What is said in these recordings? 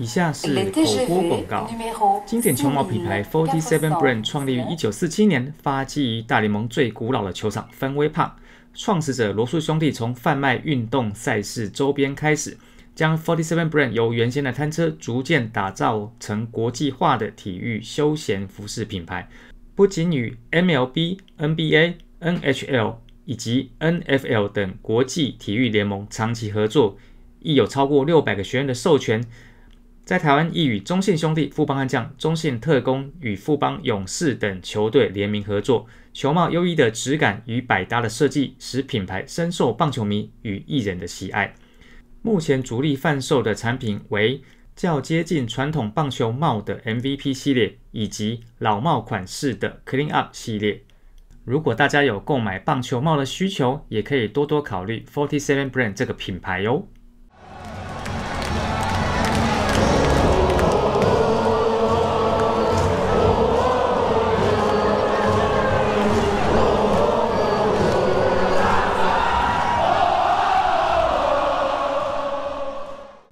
以下是口播广告。经典球帽品牌 Forty Seven Brand 创立于一九四七年，发迹于大联盟最古老的球场芬威帕创始者罗素兄弟从贩卖运动赛事周边开始，将 Forty Seven Brand 由原先的摊车，逐渐打造成国际化的体育休闲服饰品牌。不仅与 MLB、NBA、NHL 以及 NFL 等国际体育联盟长期合作。亦有超过六百个学院的授权，在台湾亦与中信兄弟、富邦悍将、中信特工与富邦勇士等球队联名合作。球帽优异的质感与百搭的设计，使品牌深受棒球迷与艺人的喜爱。目前主力贩售的产品为较接近传统棒球帽的 MVP 系列，以及老帽款式的 Clean Up 系列。如果大家有购买棒球帽的需求，也可以多多考虑 Forty Seven Brand 这个品牌哟。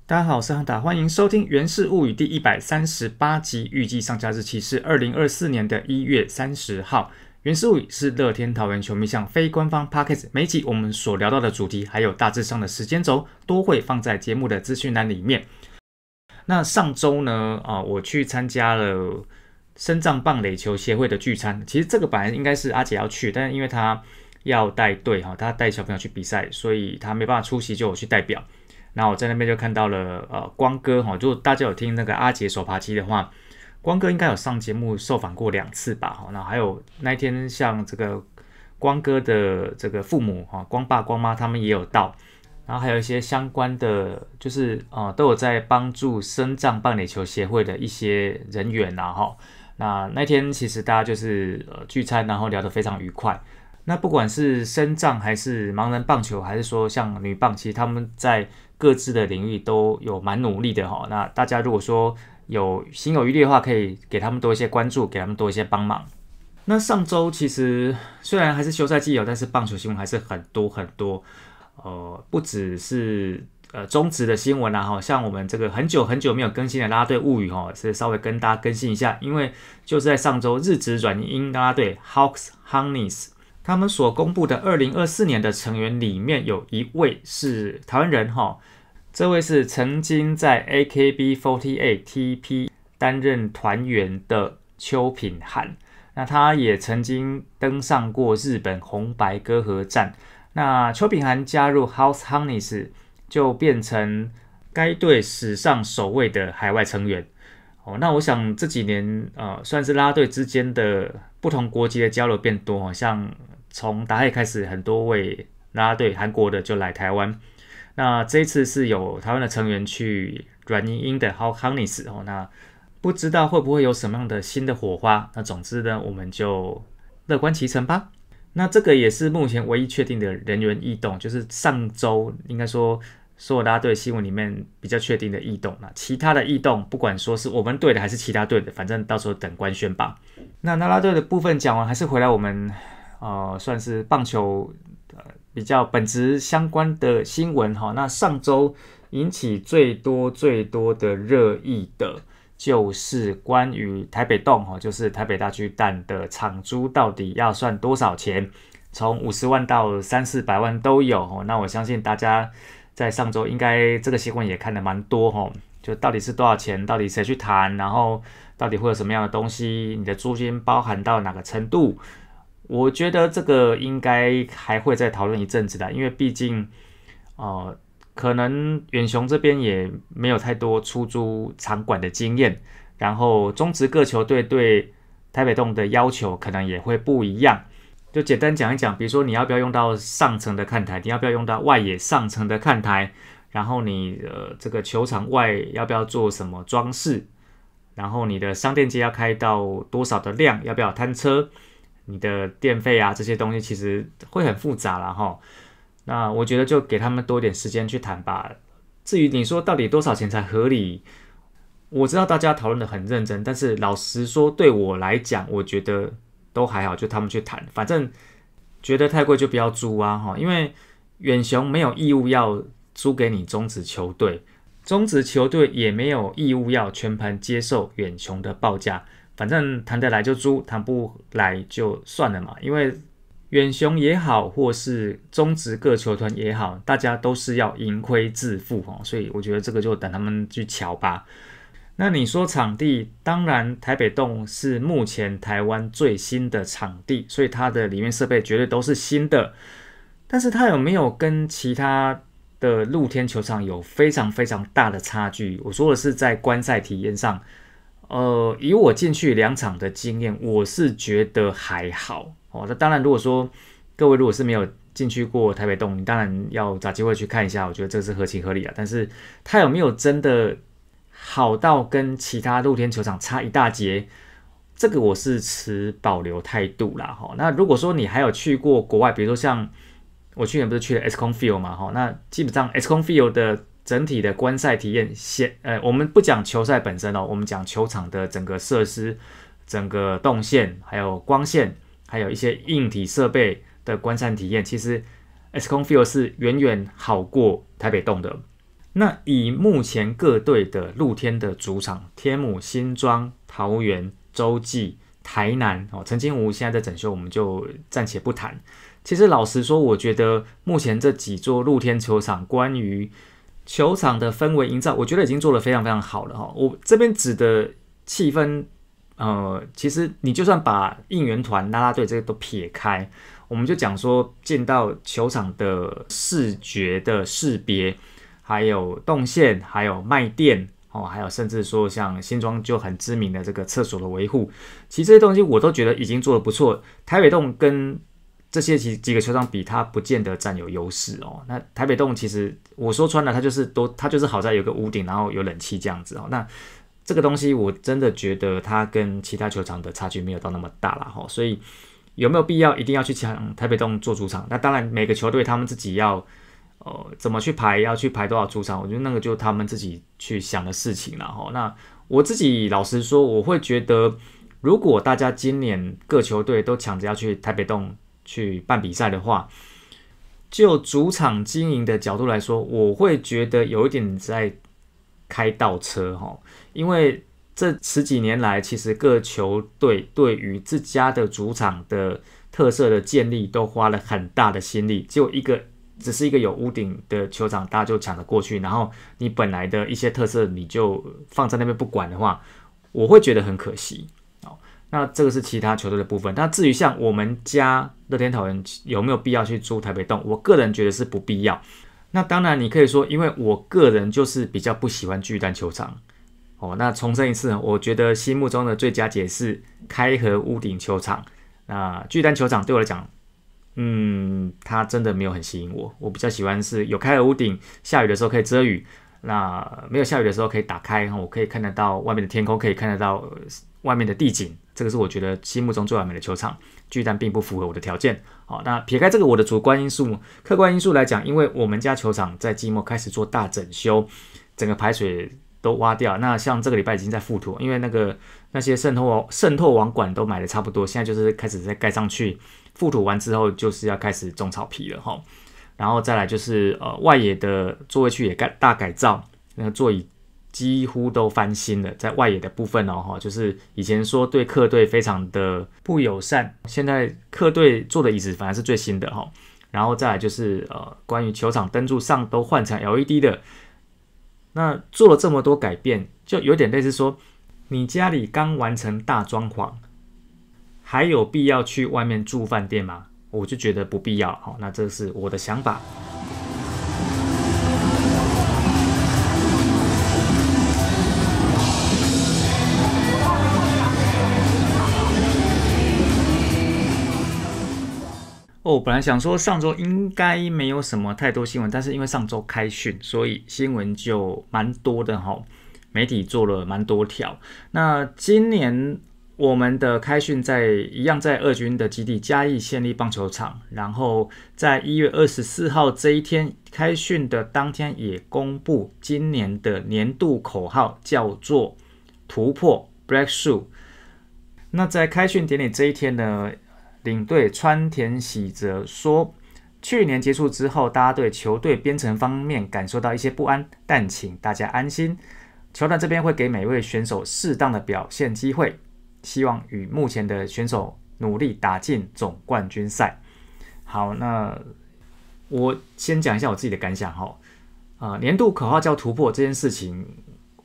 大家好，我是汉达，欢迎收听《源氏物语》第一百三十八集，预计上架日期是二零二四年的一月三十号。《源氏物语》是乐天桃园球迷向非官方 podcast，每集我们所聊到的主题，还有大致上的时间轴，都会放在节目的资讯栏里面。那上周呢，啊，我去参加了深藏棒垒球协会的聚餐。其实这个本来应该是阿姐要去，但是因为她要带队哈，她带小朋友去比赛，所以她没办法出席，就我去代表。那我在那边就看到了，呃，光哥哈，如果大家有听那个阿杰手扒鸡的话，光哥应该有上节目受访过两次吧，哈。那还有那一天，像这个光哥的这个父母哈，光爸、光妈他们也有到，然后还有一些相关的，就是啊，都有在帮助深藏棒垒球协会的一些人员呐，哈。那那天其实大家就是呃聚餐，然后聊得非常愉快。那不管是深藏还是盲人棒球，还是说像女棒，其实他们在各自的领域都有蛮努力的哈，那大家如果说有心有余力的话，可以给他们多一些关注，给他们多一些帮忙。那上周其实虽然还是休赛季有，但是棒球新闻还是很多很多，呃，不只是呃中职的新闻啦哈，像我们这个很久很久没有更新的拉队物语哈，是稍微跟大家更新一下，因为就是在上周日职软银拉队 Hawks h a n n e s 他们所公布的二零二四年的成员里面有一位是台湾人哈，这位是曾经在 A K B forty eight P 担任团员的邱品涵。那他也曾经登上过日本红白歌合战。那邱品涵加入 House Honeys 就变成该队史上首位的海外成员。哦，那我想这几年呃，算是拉队之间的不同国籍的交流变多，像。从打海开始，很多位拉队韩国的就来台湾。那这一次是有台湾的成员去软硬英的 n 康尼斯哦。那不知道会不会有什么样的新的火花？那总之呢，我们就乐观其成吧。那这个也是目前唯一确定的人员异动，就是上周应该说所有拉队新闻里面比较确定的异动那其他的异动，不管说是我们队的还是其他队的，反正到时候等官宣吧。那拉队的部分讲完，还是回来我们。呃，算是棒球呃比较本质相关的新闻哈。那上周引起最多最多的热议的就是关于台北洞哈，就是台北大巨蛋的场租到底要算多少钱，从五十万到三四百万都有。那我相信大家在上周应该这个新闻也看得蛮多哈。就到底是多少钱，到底谁去谈，然后到底会有什么样的东西，你的租金包含到哪个程度？我觉得这个应该还会再讨论一阵子的，因为毕竟，呃，可能远雄这边也没有太多出租场馆的经验，然后中职各球队对台北洞的要求可能也会不一样。就简单讲一讲，比如说你要不要用到上层的看台，你要不要用到外野上层的看台，然后你呃这个球场外要不要做什么装饰，然后你的商店街要开到多少的量，要不要摊车。你的电费啊，这些东西其实会很复杂了哈。那我觉得就给他们多点时间去谈吧。至于你说到底多少钱才合理，我知道大家讨论的很认真，但是老实说，对我来讲，我觉得都还好，就他们去谈。反正觉得太贵就不要租啊哈，因为远雄没有义务要租给你终止球队，终止球队也没有义务要全盘接受远雄的报价。反正谈得来就租，谈不来就算了嘛。因为远雄也好，或是中职各球团也好，大家都是要盈亏自负哦，所以我觉得这个就等他们去瞧吧。那你说场地，当然台北洞是目前台湾最新的场地，所以它的里面设备绝对都是新的。但是它有没有跟其他的露天球场有非常非常大的差距？我说的是在观赛体验上。呃，以我进去两场的经验，我是觉得还好哦。那当然，如果说各位如果是没有进去过台北动你当然要找机会去看一下，我觉得这是合情合理的。但是它有没有真的好到跟其他露天球场差一大截，这个我是持保留态度啦。哈，那如果说你还有去过国外，比如说像我去年不是去了 s c o n f i d 嘛，哈，那基本上 s c o n f i d 的整体的观赛体验，先，呃，我们不讲球赛本身哦，我们讲球场的整个设施、整个动线、还有光线，还有一些硬体设备的观赛体验，其实，Scon Field 是远远好过台北栋的。那以目前各队的露天的主场，天母、新庄、桃园、洲际、台南，哦，曾清无现在在整修，我们就暂且不谈。其实老实说，我觉得目前这几座露天球场关于球场的氛围营造，我觉得已经做得非常非常好了哈。我这边指的气氛，呃，其实你就算把应援团、啦啦队这些都撇开，我们就讲说，进到球场的视觉的识别，还有动线，还有卖店，哦，还有甚至说像新庄就很知名的这个厕所的维护，其实这些东西我都觉得已经做得不错。台北洞跟这些几几个球场比他不见得占有优势哦。那台北洞其实我说穿了，他就是都他就是好在有个屋顶，然后有冷气这样子哦。那这个东西我真的觉得他跟其他球场的差距没有到那么大了哈。所以有没有必要一定要去抢台北洞做主场？那当然每个球队他们自己要呃怎么去排，要去排多少主场，我觉得那个就他们自己去想的事情了哈。那我自己老实说，我会觉得如果大家今年各球队都抢着要去台北洞去办比赛的话，就主场经营的角度来说，我会觉得有一点在开倒车哈。因为这十几年来，其实各球队对于自家的主场的特色的建立都花了很大的心力。就一个只是一个有屋顶的球场，大家就抢了过去，然后你本来的一些特色你就放在那边不管的话，我会觉得很可惜。那这个是其他球队的部分，那至于像我们家乐天桃园有没有必要去租台北洞，我个人觉得是不必要。那当然，你可以说，因为我个人就是比较不喜欢巨蛋球场。哦，那重申一次，我觉得心目中的最佳解是开合屋顶球场。那巨蛋球场对我来讲，嗯，它真的没有很吸引我。我比较喜欢是有开合屋顶，下雨的时候可以遮雨，那没有下雨的时候可以打开，我可以看得到外面的天空，可以看得到。外面的地景，这个是我觉得心目中最完美的球场，巨蛋并不符合我的条件。好，那撇开这个我的主观因素，客观因素来讲，因为我们家球场在季末开始做大整修，整个排水都挖掉，那像这个礼拜已经在覆土，因为那个那些渗透渗透网管都买的差不多，现在就是开始在盖上去，覆土完之后就是要开始种草皮了哈，然后再来就是呃外野的座位区也盖大改造，那个座椅。几乎都翻新了，在外野的部分哦，哈，就是以前说对客队非常的不友善，现在客队坐的椅子反而是最新的哈。然后再来就是呃，关于球场灯柱上都换成 LED 的，那做了这么多改变，就有点类似说，你家里刚完成大装潢，还有必要去外面住饭店吗？我就觉得不必要哈，那这是我的想法。哦，本来想说上周应该没有什么太多新闻，但是因为上周开训，所以新闻就蛮多的哈。媒体做了蛮多条。那今年我们的开训在一样在二军的基地嘉义县立棒球场，然后在一月二十四号这一天开训的当天也公布今年的年度口号叫做突破 Black Shoe。那在开训典礼这一天呢？领队川田喜则说：“去年结束之后，大家对球队编程方面感受到一些不安，但请大家安心。球丹这边会给每位选手适当的表现机会，希望与目前的选手努力打进总冠军赛。”好，那我先讲一下我自己的感想哈。啊，年度口号叫突破这件事情，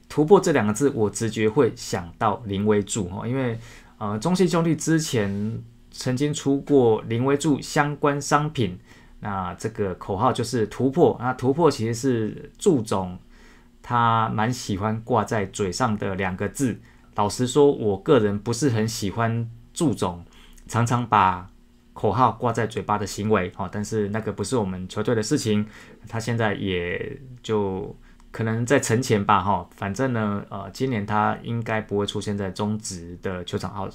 突破这两个字，我直觉会想到林威柱哈，因为呃，中西兄弟之前。曾经出过临危助相关商品，那这个口号就是突破。那突破其实是助总他蛮喜欢挂在嘴上的两个字。老实说，我个人不是很喜欢助总常常把口号挂在嘴巴的行为。哦，但是那个不是我们球队的事情。他现在也就可能在存钱吧，哈。反正呢，呃，今年他应该不会出现在中职的球场号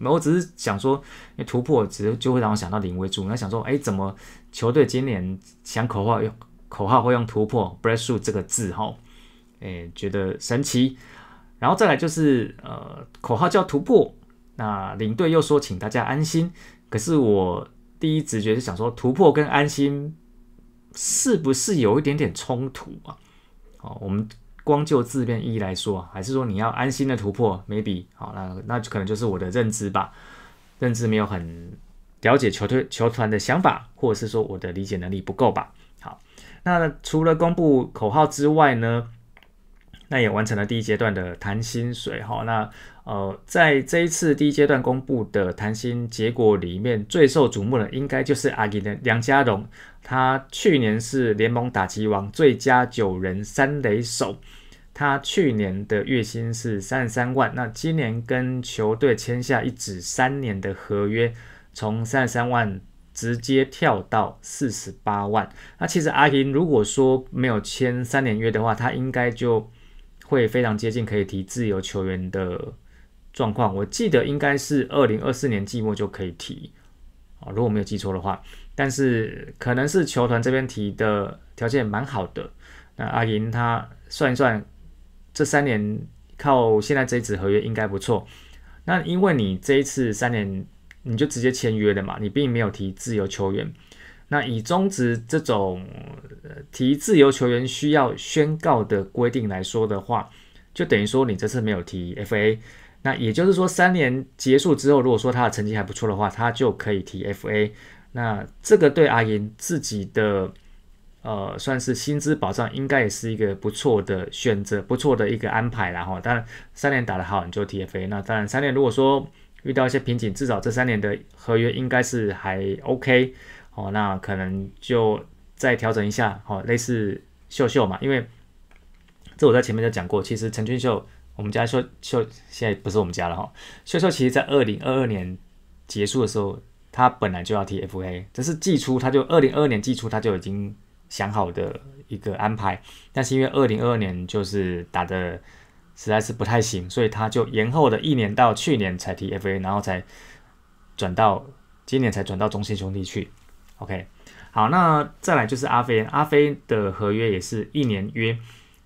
那我只是想说，突破其实就会让我想到零为主。那想说，哎，怎么球队今年想口号用口号会用突破，breakthrough 这个字哈？哎，觉得神奇。然后再来就是，呃，口号叫突破，那领队又说请大家安心。可是我第一直觉是想说，突破跟安心是不是有一点点冲突啊？哦，我们。光就字面意义来说，还是说你要安心的突破？Maybe 好，那那可能就是我的认知吧，认知没有很了解球队球团的想法，或者是说我的理解能力不够吧。好，那除了公布口号之外呢，那也完成了第一阶段的谈薪水。好，那呃，在这一次第一阶段公布的谈薪结果里面，最受瞩目的应该就是阿吉的梁家荣，他去年是联盟打击王、最佳九人三垒手。他去年的月薪是三十三万，那今年跟球队签下一纸三年的合约，从三十三万直接跳到四十八万。那其实阿银如果说没有签三年约的话，他应该就会非常接近可以提自由球员的状况。我记得应该是二零二四年季末就可以提啊，如果没有记错的话。但是可能是球团这边提的条件蛮好的，那阿银他算一算。这三年靠现在这一纸合约应该不错。那因为你这一次三年你就直接签约的嘛，你并没有提自由球员。那以终止这种提自由球员需要宣告的规定来说的话，就等于说你这次没有提 FA。那也就是说三年结束之后，如果说他的成绩还不错的话，他就可以提 FA。那这个对阿银自己的。呃，算是薪资保障，应该也是一个不错的选择，不错的一个安排啦哈。当然，三年打得好你就 TFA，那当然三年如果说遇到一些瓶颈，至少这三年的合约应该是还 OK 哦。那可能就再调整一下哦，类似秀秀嘛，因为这我在前面就讲过，其实陈俊秀，我们家秀秀现在不是我们家了哈。秀秀其实在二零二二年结束的时候，他本来就要 TFA，只是季初他就二零二二年季初他就已经。想好的一个安排，但是因为二零二二年就是打的实在是不太行，所以他就延后了一年到去年才提 F A，然后才转到今年才转到中信兄弟去。OK，好，那再来就是阿飞，阿飞的合约也是一年约，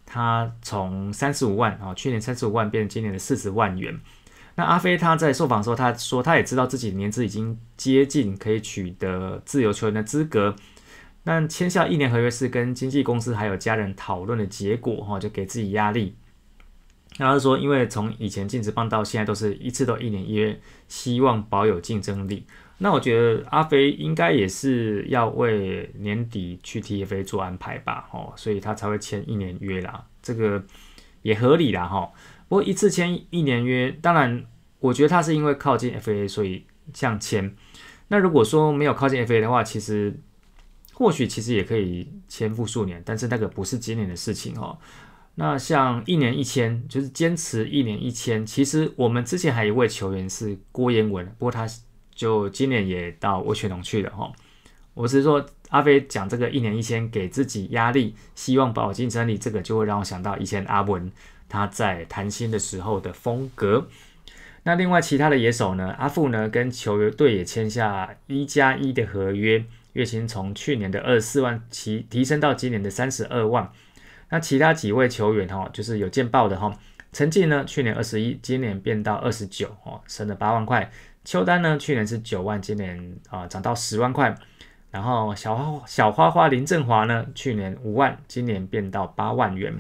他从三十五万啊，去年三十五万变成今年的四十万元。那阿飞他在受访的时候他说他也知道自己年资已经接近可以取得自由球员的资格。但签下一年合约是跟经纪公司还有家人讨论的结果哈，就给自己压力。那他说，因为从以前禁止棒到现在都是一次都一年约，希望保有竞争力。那我觉得阿飞应该也是要为年底去 TFA 做安排吧，哦，所以他才会签一年约啦，这个也合理啦哈。不过一次签一年约，当然我觉得他是因为靠近 FA，所以这样签。那如果说没有靠近 FA 的话，其实。或许其实也可以签付数年，但是那个不是今年的事情哦。那像一年一千，就是坚持一年一千。其实我们之前还有一位球员是郭彦文，不过他就今年也到我权龙去了哈。我是说阿飞讲这个一年一千给自己压力，希望保竞争力，这个就会让我想到以前阿文他在谈心的时候的风格。那另外其他的野手呢？阿富呢？跟球队也签下一加一的合约。月薪从去年的二十四万提提升到今年的三十二万，那其他几位球员哈，就是有见报的哈。陈晋呢，去年二十一，今年变到二十九，哦，升了八万块。邱丹呢，去年是九万，今年啊涨到十万块。然后小花小花花林振华呢，去年五万，今年变到八万元。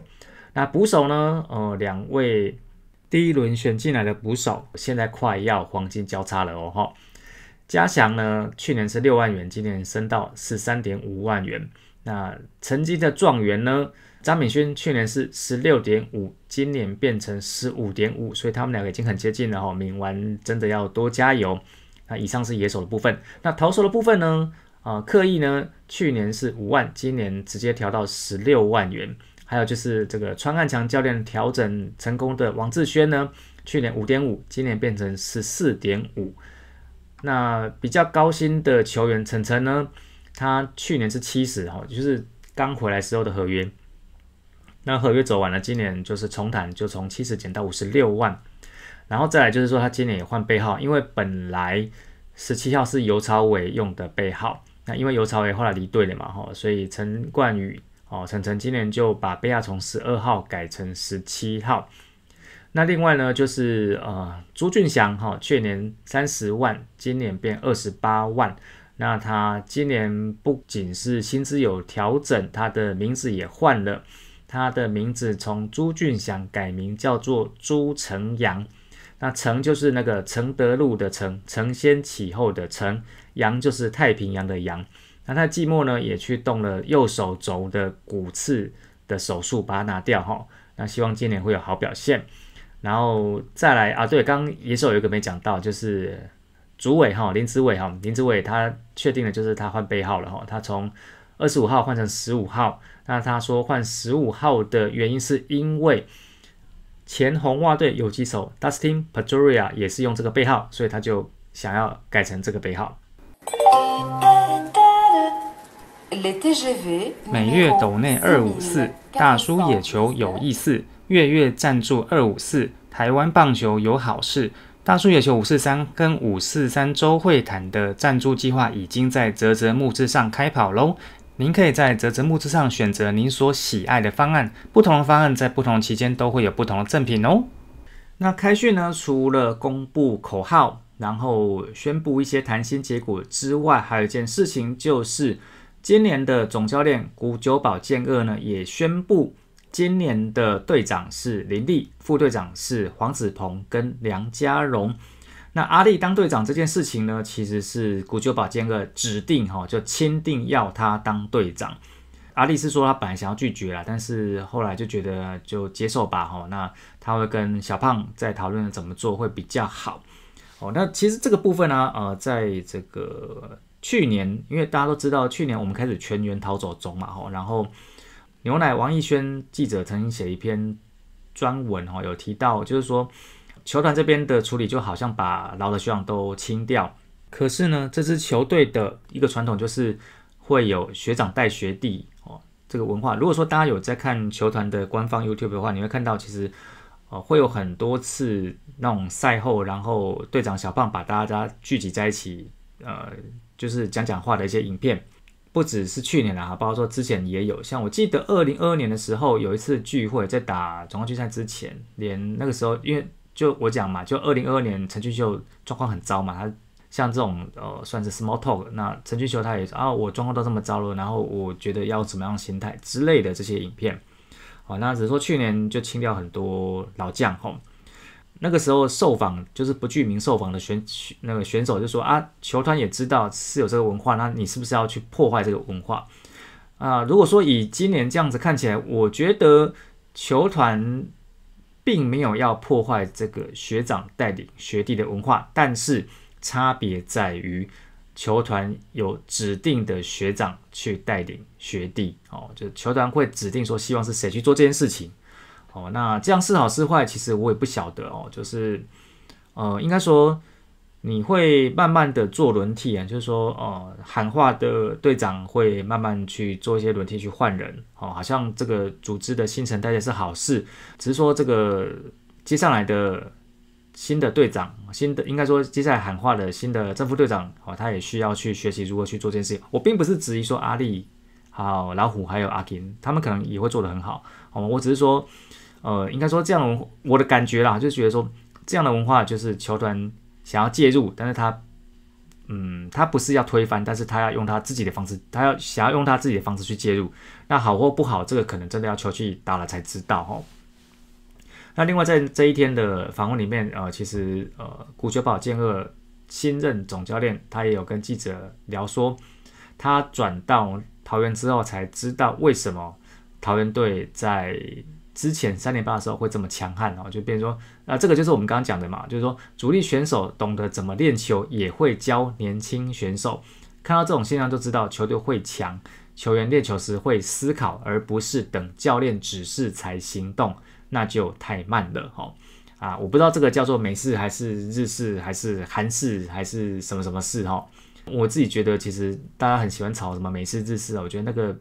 那捕手呢？呃，两位第一轮选进来的捕手，现在快要黄金交叉了哦，哈。嘉祥呢，去年是六万元，今年升到十三点五万元。那曾经的状元呢，张敏勋去年是十六点五，今年变成十五点五，所以他们两个已经很接近了哈。敏完真的要多加油。那以上是野手的部分，那投手的部分呢？啊，刻意呢，去年是五万，今年直接调到十六万元。还有就是这个川汉强教练调整成功的王志轩呢，去年五点五，今年变成十四点五。那比较高薪的球员陈晨呢？他去年是七十哈，就是刚回来时候的合约。那合约走完了，今年就是重谈，就从七十减到五十六万。然后再来就是说，他今年也换背号，因为本来十七号是游朝伟用的背号，那因为游朝伟后来离队了嘛哈，所以陈冠宇哦，陈晨今年就把背号从十二号改成十七号。那另外呢，就是呃，朱俊祥哈，去年三十万，今年变二十八万。那他今年不仅是薪资有调整，他的名字也换了。他的名字从朱俊祥改名叫做朱成阳。那成就是那个承德路的成，承先启后的成。阳就是太平洋的阳。那他季末呢，也去动了右手肘的骨刺的手术，把它拿掉哈。那希望今年会有好表现。然后再来啊，对，刚刚野有一个没讲到，就是主委哈林志伟哈林志伟他确定了，就是他换背号了哈，他从二十五号换成十五号。那他说换十五号的原因是因为前红袜队游击手 Dustin p a d r i a 也是用这个背号，所以他就想要改成这个背号。每月斗内二五四，大叔野球有意思。月月赞助二五四台湾棒球有好事，大树野球五四三跟五四三周会谈的赞助计划已经在泽泽木之上开跑喽。您可以在泽泽木之上选择您所喜爱的方案，不同的方案在不同期间都会有不同的赠品哦。那开训呢？除了公布口号，然后宣布一些谈心结果之外，还有一件事情就是，今年的总教练古久保健二呢也宣布。今年的队长是林立，副队长是黄子鹏跟梁家荣。那阿力当队长这件事情呢，其实是古久保坚个指定哈，就签订要他当队长。阿力是说他本来想要拒绝啦，但是后来就觉得就接受吧哈。那他会跟小胖在讨论怎么做会比较好哦。那其实这个部分呢，呃，在这个去年，因为大家都知道去年我们开始全员逃走中嘛哈，然后。牛奶王艺轩记者曾经写一篇专文哦，有提到，就是说球团这边的处理就好像把老的学长都清掉，可是呢，这支球队的一个传统就是会有学长带学弟哦，这个文化。如果说大家有在看球团的官方 YouTube 的话，你会看到其实哦，会有很多次那种赛后，然后队长小胖把大家聚集在一起，呃，就是讲讲话的一些影片。不只是去年了哈，包括说之前也有，像我记得二零二二年的时候有一次聚会，在打总冠军赛之前，连那个时候因为就我讲嘛，就二零二二年陈俊秀状况很糟嘛，他像这种呃算是 small talk，那陈俊秀他也啊我状况都这么糟了，然后我觉得要怎么样心态之类的这些影片，哦，那只是说去年就清掉很多老将哦那个时候受访就是不具名受访的选那个选手就说啊，球团也知道是有这个文化，那你是不是要去破坏这个文化啊？如果说以今年这样子看起来，我觉得球团并没有要破坏这个学长带领学弟的文化，但是差别在于球团有指定的学长去带领学弟哦，就球团会指定说希望是谁去做这件事情。哦，那这样是好是坏，其实我也不晓得哦。就是，呃，应该说你会慢慢的做轮替啊，就是说，哦，喊话的队长会慢慢去做一些轮替去换人哦。好像这个组织的新陈代谢是好事，只是说这个接上来的新的队长，新的应该说接下来喊话的新的正副队长哦，他也需要去学习如何去做这件事情。我并不是质疑说阿力。好老虎还有阿金他们可能也会做得很好哦，我只是说。呃，应该说这样的文，我的感觉啦，就觉得说这样的文化就是球团想要介入，但是他，嗯，他不是要推翻，但是他要用他自己的方式，他要想要用他自己的方式去介入，那好或不好，这个可能真的要球去打了才知道哦。那另外在这一天的访问里面，呃，其实呃，古雪宝健二新任总教练他也有跟记者聊说，他转到桃园之后才知道为什么桃园队在。之前三点霸的时候会这么强悍哦，就变说，那这个就是我们刚刚讲的嘛，就是说主力选手懂得怎么练球，也会教年轻选手。看到这种现象就知道球队会强，球员练球时会思考，而不是等教练指示才行动，那就太慢了哈。啊，我不知道这个叫做美式还是日式还是韩式还是什么什么式哈。我自己觉得其实大家很喜欢炒什么美式日式啊，我觉得那个。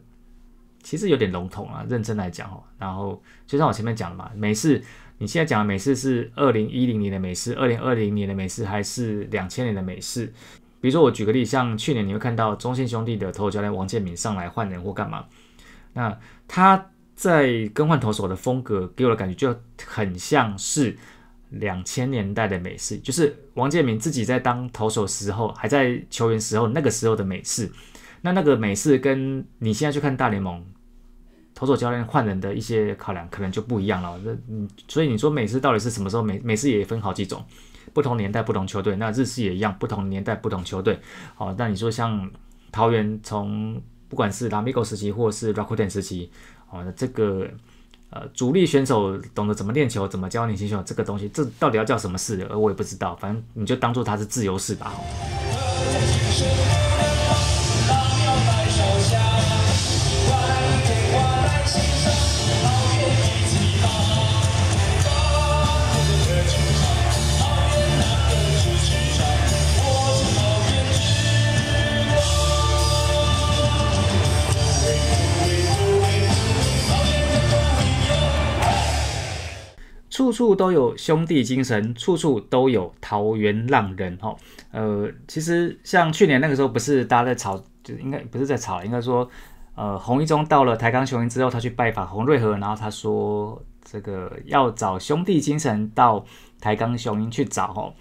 其实有点笼统啊，认真来讲哦，然后就像我前面讲的嘛，美式，你现在讲的美式是二零一零年的美式，二零二零年的美式还是两千年的美式？比如说我举个例，像去年你会看到中信兄弟的投手教练王建敏上来换人或干嘛，那他在更换投手的风格，给我的感觉就很像是两千年代的美式，就是王建敏自己在当投手时候，还在球员时候那个时候的美式。那那个美式跟你现在去看大联盟，投手教练换人的一些考量可能就不一样了。那所以你说美式到底是什么时候美？美式也分好几种，不同年代不同球队。那日式也一样，不同年代不同球队。好，那你说像桃园从不管是拉米狗时期或是拉克顿时期，哦，这个呃主力选手懂得怎么练球、怎么教你新手这个东西，这到底要叫什么式？我也不知道，反正你就当做它是自由式吧。处处都有兄弟精神，处处都有桃源浪人。哈，呃，其实像去年那个时候，不是大家在吵，就应该不是在吵，应该说，呃，洪一中到了台钢雄鹰之后，他去拜访洪瑞和，然后他说这个要找兄弟精神到台钢雄鹰去找。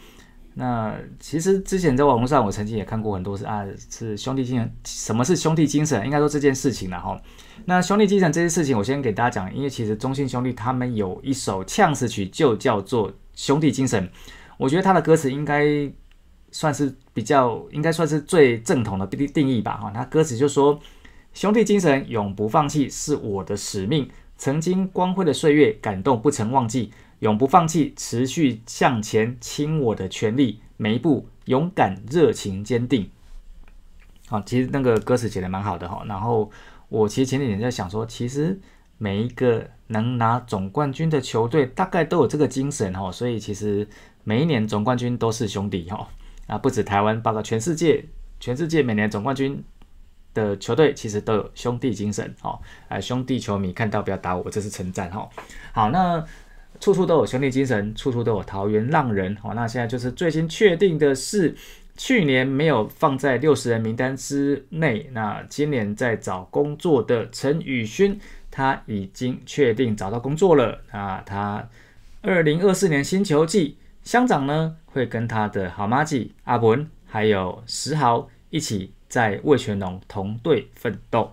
那其实之前在网络上，我曾经也看过很多是啊，是兄弟精神，什么是兄弟精神？应该说这件事情了哈。那兄弟精神这件事情，我先给大家讲，因为其实中信兄弟他们有一首呛死曲，就叫做兄弟精神。我觉得他的歌词应该算是比较，应该算是最正统的定义吧哈。他歌词就说：兄弟精神永不放弃是我的使命，曾经光辉的岁月感动不曾忘记。永不放弃，持续向前，倾我的权利，每一步勇敢、热情、坚定。好，其实那个歌词写的蛮好的哈。然后我其实前几年在想说，其实每一个能拿总冠军的球队，大概都有这个精神哈。所以其实每一年总冠军都是兄弟哈啊，不止台湾，包括全世界，全世界每年总冠军的球队其实都有兄弟精神哈。哎，兄弟球迷看到不要打我这是称赞哈。好，那。处处都有兄弟精神，处处都有桃源浪人。好，那现在就是最新确定的是，去年没有放在六十人名单之内，那今年在找工作的陈宇勋，他已经确定找到工作了。那他二零二四年新球季，乡长呢会跟他的好妈仔阿文还有石豪一起在魏全龙同队奋斗。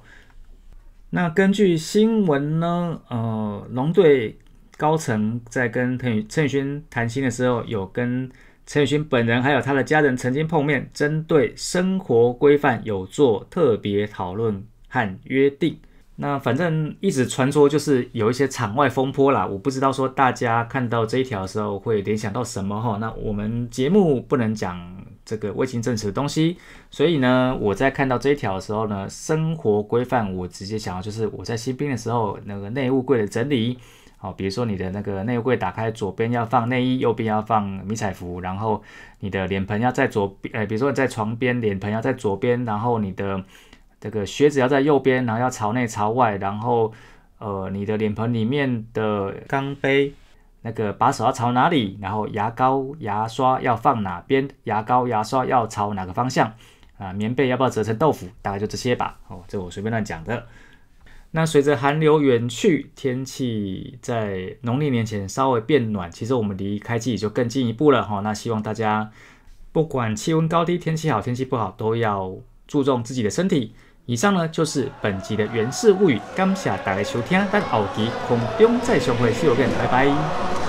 那根据新闻呢，呃，龙队。高层在跟陈宇陈宇轩谈心的时候，有跟陈宇轩本人还有他的家人曾经碰面，针对生活规范有做特别讨论和约定。那反正一直传说就是有一些场外风波啦，我不知道说大家看到这一条的时候会联想到什么哈。那我们节目不能讲这个未经证实的东西，所以呢，我在看到这一条的时候呢，生活规范我直接想到就是我在新兵的时候那个内务柜的整理。好，比如说你的那个内衣柜打开，左边要放内衣，右边要放迷彩服，然后你的脸盆要在左，呃，比如说在床边，脸盆要在左边，然后你的这个靴子要在右边，然后要朝内朝外，然后呃，你的脸盆里面的钢杯那个把手要朝哪里，然后牙膏牙刷要放哪边，牙膏牙刷要朝哪个方向啊？棉被要不要折成豆腐？大概就这些吧。哦，这我随便乱讲的。那随着寒流远去，天气在农历年前稍微变暖，其实我们离开季就更进一步了哈。那希望大家不管气温高低、天气好天气不好，都要注重自己的身体。以上呢就是本集的《原氏物语》，感谢大家收听，等后期空中再相会，i n 拜拜。